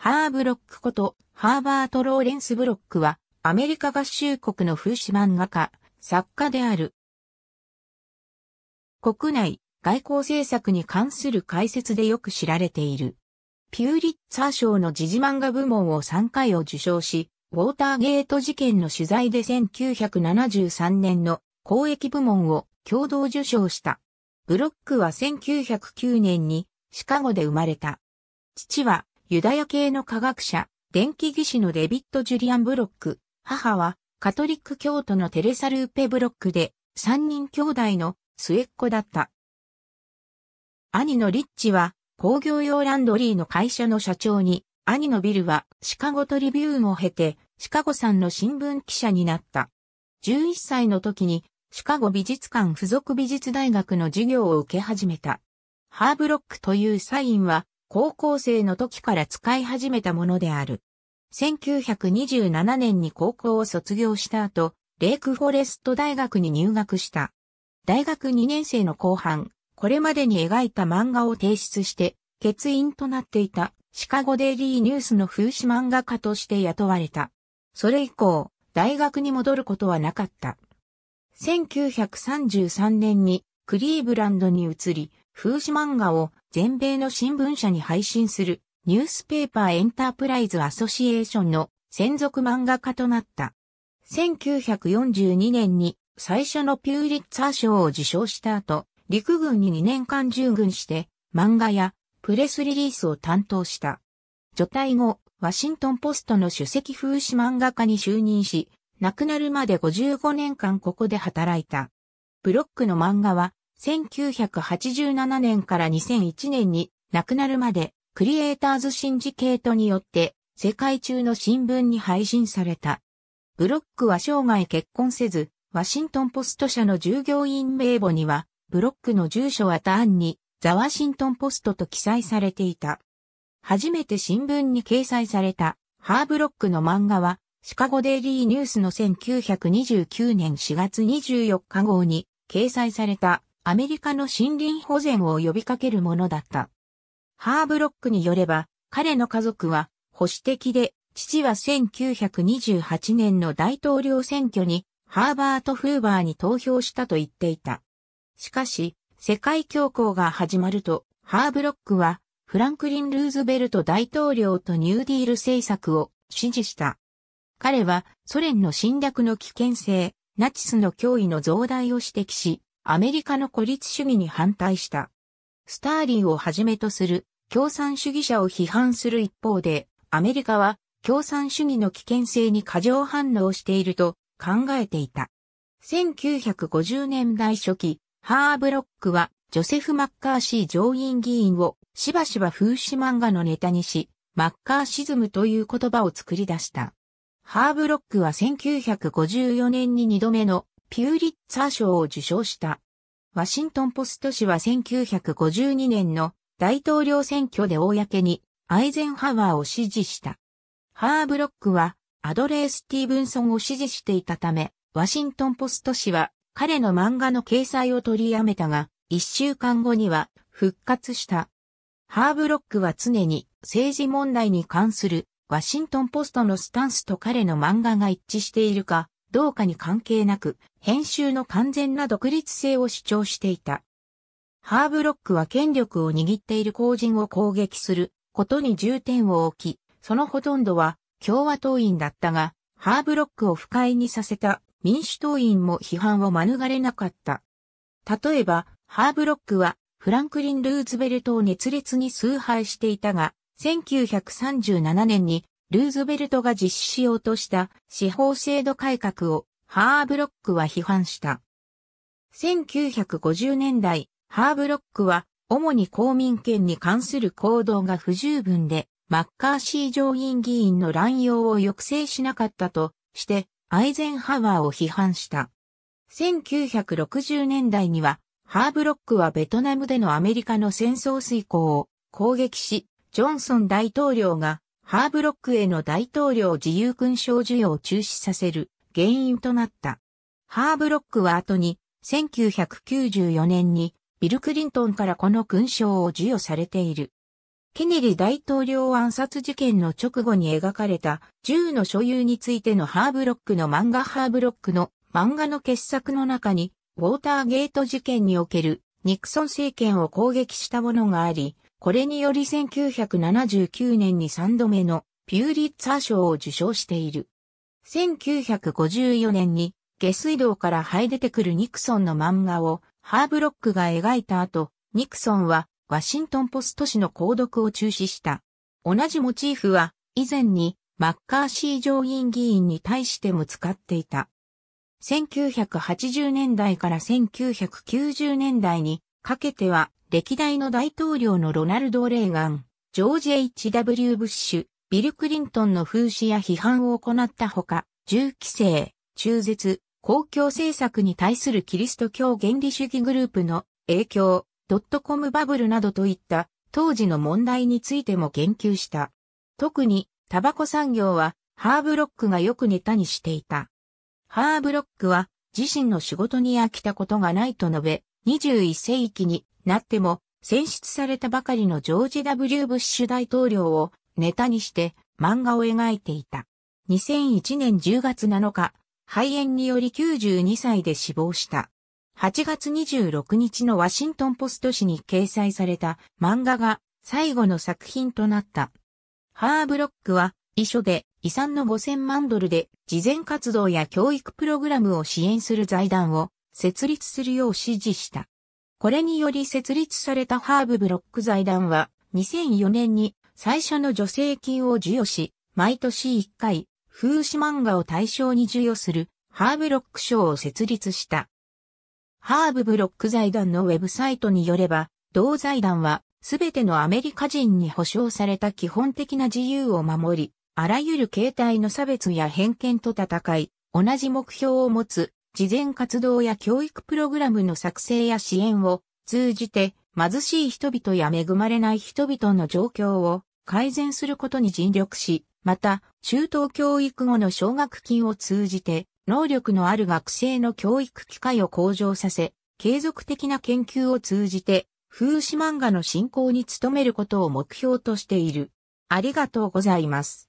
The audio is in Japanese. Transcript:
ハーブロックこと、ハーバート・ローレンス・ブロックは、アメリカ合衆国の風刺漫画家、作家である。国内、外交政策に関する解説でよく知られている。ピューリッツァー賞の時事漫画部門を3回を受賞し、ウォーターゲート事件の取材で1973年の公益部門を共同受賞した。ブロックは1909年にシカゴで生まれた。父はユダヤ系の科学者、電気技師のデビット・ジュリアン・ブロック、母はカトリック教徒のテレサ・ルーペ・ブロックで、三人兄弟の末っ子だった。兄のリッチは工業用ランドリーの会社の社長に、兄のビルはシカゴトリビューンを経て、シカゴさんの新聞記者になった。11歳の時に、シカゴ美術館附属美術大学の授業を受け始めた。ハーブロックというサインは、高校生の時から使い始めたものである。1927年に高校を卒業した後、レイクフォレスト大学に入学した。大学2年生の後半、これまでに描いた漫画を提出して、欠員となっていたシカゴデイリーニュースの風刺漫画家として雇われた。それ以降、大学に戻ることはなかった。1933年にクリーブランドに移り、風刺漫画を全米の新聞社に配信するニュースペーパーエンタープライズアソシエーションの専属漫画家となった。1942年に最初のピューリッツァー賞を受賞した後、陸軍に2年間従軍して漫画やプレスリリースを担当した。除隊後、ワシントンポストの首席風刺漫画家に就任し、亡くなるまで55年間ここで働いた。ブロックの漫画は1987年から2001年に亡くなるまでクリエイターズシンジケートによって世界中の新聞に配信された。ブロックは生涯結婚せず、ワシントンポスト社の従業員名簿には、ブロックの住所は単にザワシントンポストと記載されていた。初めて新聞に掲載されたハーブロックの漫画はシカゴデイリーニュースの1929年4月24日号に掲載されたアメリカの森林保全を呼びかけるものだった。ハーブロックによれば、彼の家族は保守的で、父は1928年の大統領選挙にハーバート・フーバーに投票したと言っていた。しかし、世界恐慌が始まると、ハーブロックはフランクリン・ルーズベルト大統領とニューディール政策を支持した。彼はソ連の侵略の危険性、ナチスの脅威の増大を指摘し、アメリカの孤立主義に反対した。スターリンをはじめとする共産主義者を批判する一方で、アメリカは共産主義の危険性に過剰反応していると考えていた。1950年代初期、ハーブロックはジョセフ・マッカーシー上院議員をしばしば風刺漫画のネタにし、マッカーシズムという言葉を作り出した。ハーブロックは1954年に2度目のピューリッツァー賞を受賞した。ワシントンポスト氏は1952年の大統領選挙で公にアイゼンハワーを支持した。ハーブロックはアドレー・スティーブンソンを支持していたため、ワシントンポスト氏は彼の漫画の掲載を取りやめたが、一週間後には復活した。ハーブロックは常に政治問題に関するワシントンポストのスタンスと彼の漫画が一致しているか、どうかに関係なく、編集の完全な独立性を主張していた。ハーブロックは権力を握っている公人を攻撃することに重点を置き、そのほとんどは共和党員だったが、ハーブロックを不快にさせた民主党員も批判を免れなかった。例えば、ハーブロックはフランクリン・ルーズベルトを熱烈に崇拝していたが、1937年にルーズベルトが実施しようとした司法制度改革をハーブロックは批判した。1950年代、ハーブロックは主に公民権に関する行動が不十分で、マッカーシー上院議員の乱用を抑制しなかったとして、アイゼンハワーを批判した。1960年代には、ハーブロックはベトナムでのアメリカの戦争遂行を攻撃し、ジョンソン大統領がハーブロックへの大統領自由勲章授与を中止させる原因となった。ハーブロックは後に1994年にビル・クリントンからこの勲章を授与されている。ケネリ大統領暗殺事件の直後に描かれた銃の所有についてのハーブロックの漫画ハーブロックの漫画の傑作の中にウォーターゲート事件におけるニクソン政権を攻撃したものがあり、これにより1979年に3度目のピューリッツァー賞を受賞している。1954年に下水道から這出てくるニクソンの漫画をハーブロックが描いた後、ニクソンはワシントンポスト紙の購読を中止した。同じモチーフは以前にマッカーシー上院議員に対しても使っていた。1980年代から1990年代にかけては歴代の大統領のロナルド・レーガン、ジョージ・ H.W. ブッシュ、ビル・クリントンの風刺や批判を行ったほか、銃規制、中絶、公共政策に対するキリスト教原理主義グループの影響、ドットコムバブルなどといった当時の問題についても言及した。特にタバコ産業はハーブロックがよくネタにしていた。ハーブロックは自身の仕事に飽きたことがないと述べ、21世紀になっても、選出されたばかりのジョージ・ W・ ブッシュ大統領をネタにして漫画を描いていた。2001年10月7日、肺炎により92歳で死亡した。8月26日のワシントンポスト紙に掲載された漫画が最後の作品となった。ハーブロックは遺書で遺産の5000万ドルで慈善活動や教育プログラムを支援する財団を設立するよう指示した。これにより設立されたハーブブロック財団は、2004年に最初の助成金を授与し、毎年1回、風刺漫画を対象に授与するハーブロック賞を設立した。ハーブブロック財団のウェブサイトによれば、同財団はすべてのアメリカ人に保障された基本的な自由を守り、あらゆる形態の差別や偏見と戦い、同じ目標を持つ慈善活動や教育プログラムの作成や支援を通じて貧しい人々や恵まれない人々の状況を改善することに尽力し、また、中等教育後の奨学金を通じて、能力のある学生の教育機会を向上させ、継続的な研究を通じて、風刺漫画の振興に努めることを目標としている。ありがとうございます。